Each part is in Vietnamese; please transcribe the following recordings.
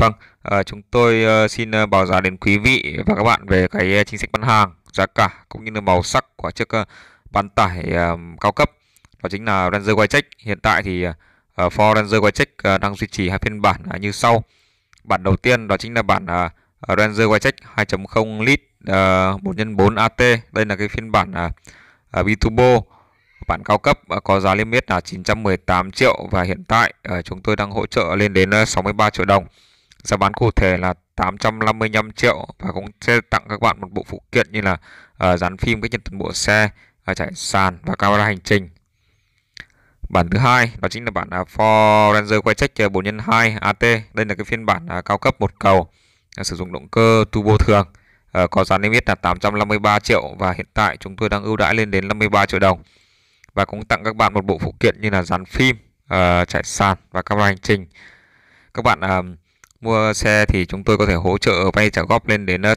Vâng, à, chúng tôi ờ, xin ờ, báo giá đến quý vị và các bạn về cái chính sách bán hàng, giá cả cũng như là màu sắc của chiếc bán tải uh, cao cấp. Đó chính là Ranger Wildtech. Hiện tại thì uh, Ford Ranger Wildtech uh, đang duy trì hai phiên bản uh, như sau. Bản đầu tiên đó chính là bản uh, Ranger Wildtech 2.0 lít uh, 4x4 AT. Đây là cái phiên bản uh, biturbo bản cao cấp có giá niêm yết là 918 triệu và hiện tại chúng tôi đang hỗ trợ lên đến 63 triệu đồng. Giá bán cụ thể là 855 triệu và cũng sẽ tặng các bạn một bộ phụ kiện như là uh, dán phim cái nhận toàn bộ xe, uh, trải sàn và camera hành trình. Bản thứ hai đó chính là bản uh, à, Ford Ranger Quaycheck 4x2 AT. Đây là cái phiên bản uh, cao cấp một cầu uh, sử dụng động cơ turbo thường. Uh, có giá niêm yết là 853 triệu và hiện tại chúng tôi đang ưu đãi lên đến 53 triệu đồng. Và cũng tặng các bạn một bộ phụ kiện như là dán phim, uh, trải sàn và camera hành trình. Các bạn uh, Mua xe thì chúng tôi có thể hỗ trợ vay trả góp lên đến 80%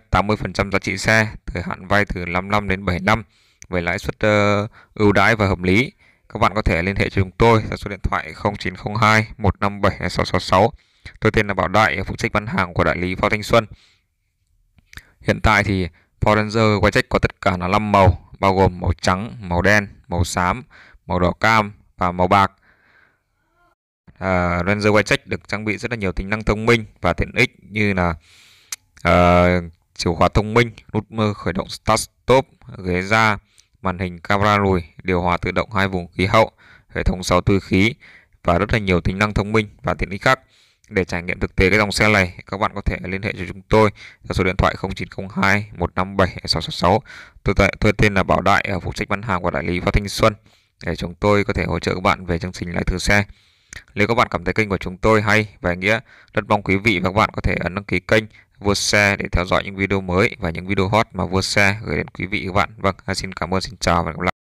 ờ, giá trị xe, thời hạn vay từ 5 năm đến 7 năm với lãi suất ờ, ưu đãi và hợp lý. Các bạn có thể liên hệ cho chúng tôi theo số điện thoại 0902 157 666. Tôi tên là Bảo Đại, phụ trách bán hàng của đại lý Phó Thanh Xuân. Hiện tại thì Ford Ranger Wajek có tất cả là 5 màu, bao gồm màu trắng, màu đen, màu xám, màu đỏ cam và màu bạc uh, Ranger Wildcheck được trang bị rất là nhiều tính năng thông minh và tiện ích như là uh, ờ, chìa khóa thông minh, nút mơ khởi động Start Stop, ghế da, màn hình camera lùi, điều hòa tự động hai vùng khí hậu, hệ thống sáu túi khí và rất là nhiều tính năng thông minh và tiện ích khác. Để trải nghiệm thực tế cái dòng xe này, các bạn có thể liên hệ cho chúng tôi theo số điện thoại 0902 157 666. Tôi, tại, tôi tên là Bảo Đại ở phụ trách bán hàng của đại lý Phát Thanh Xuân để chúng tôi có thể hỗ trợ các bạn về chương trình lái thử xe. Nếu các bạn cảm thấy kênh của chúng tôi hay và nghĩa, rất mong quý vị và các bạn có thể ấn à, đăng ký kênh, vua xe để theo dõi những video mới và những video hot mà vua xe gửi đến quý vị và các bạn. Vâng, à, xin cảm ơn, xin chào và hẹn gặp lại.